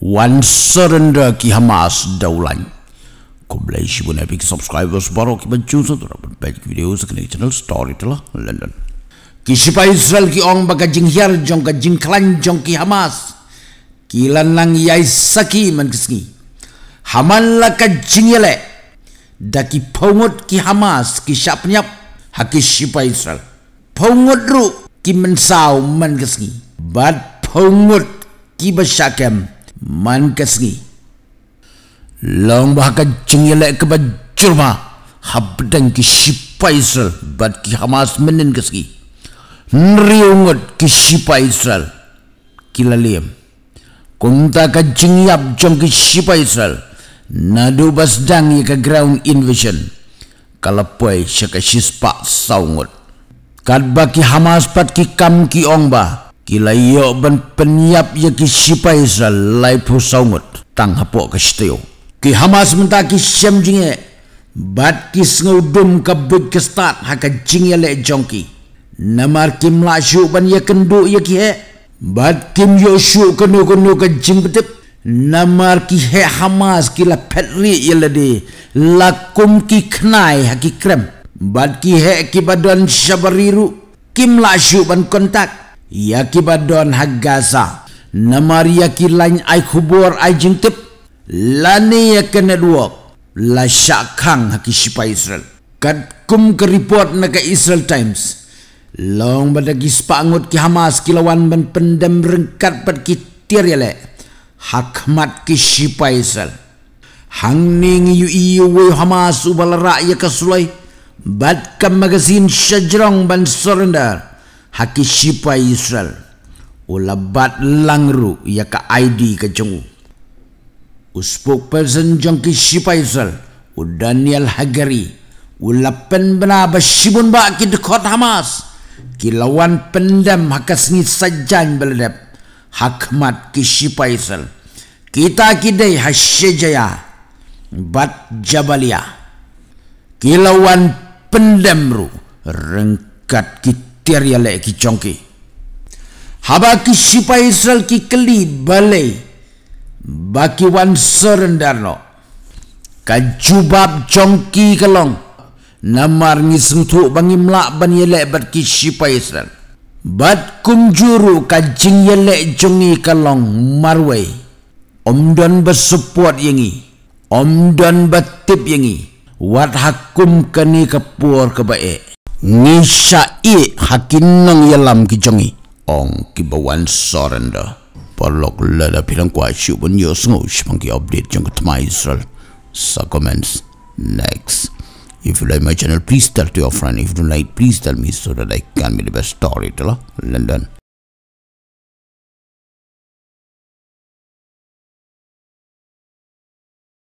wan serenda ki hamas daulan ko bla shi big subscribers baro ki ban chuso to rap pe video se kne channel story to london lah. ki sipa israel ki ong baga jing hiar jong ga jing klan jong ki hamas ki lan lang yai saki man kisngi haman la ka jing yale da ki pongot ki hamas ki syapnyap haki sipa israel pongot ru ki mensau man kisngi bad pongot ki basakem ba man kesri long bah ka chingle ke ba churma habdan ki sipaisal bat ki hamas menin kesri nriungot ki sipaisal kilaliam kunta ka chingyap chong ki Israel, nadu bas dang ye ground invasion kalapoy shaka shispa saungot kadba ki hamas pat ki kam ki ongba Kila iyo ban penyap ya ki sipai sa laipu saumut tang hapok ke setiyo. Ki hamas mentah ki siam jingye. Bat ki sengau dum ke bud ke start haka jingye lek jongki. Namar ki melak syuk ban ya kenduk ya ki he. Bat ki miyok syuk kenu kenu ke jing betip. Namar ki he hamas ki la petri ya ledi. Lakum ki kenai haki krem. Bat ki he ki badan syabariru. Kim lak syuk ban kontak yaki badon hagasa namari yaki lain ai kubur ai jintip lani yakene dua la syakang haki sipa israel Kad kum ke report naga israel times long badagi spangut ki hamas kilawan ben pendem rengkat pat ki tir yale hakmat ki sipa israel hang ning yu iyu we hamas ubal rakyat sulai, bad kam magazine syajrong ban surrender haki sipa Israel ula oh, bat langru ya ka ID ka jong u oh, spokesperson jong ki sipa Israel u oh, Daniel Hagari ula pen bena ba sibun ba ki de Hamas ki lawan pendam haka sengi sajan beledep hakmat ki sipa Israel kita kidai hasyajaya bat jabalia kilawan pendemru rengkat kita तैयारियां लेकी चौंकी हवा की सिपाही इसल की कली बले बाकी वन सरेंडर नो कंचुबाब चौंकी कलों नमार निसुं थो बंगी मलाक बन ये ले बर की सिपाही इसल बट कुंजुरु कंचिंग ये ले चौंगी कलों मरवे ओम डन बसुपोट यंगी ओम डन बत्तिप यंगी वाद हकुम कनी कपूर कबाए ngisa i hakinang yalam ki jongi ong ki bawan sorenda palok lala pirang kwa shi bun yo sngo shpang ki update jong tma israel sa comments next if you like my channel please tell to your friend if you don't like please tell me so that i can be the best storyteller london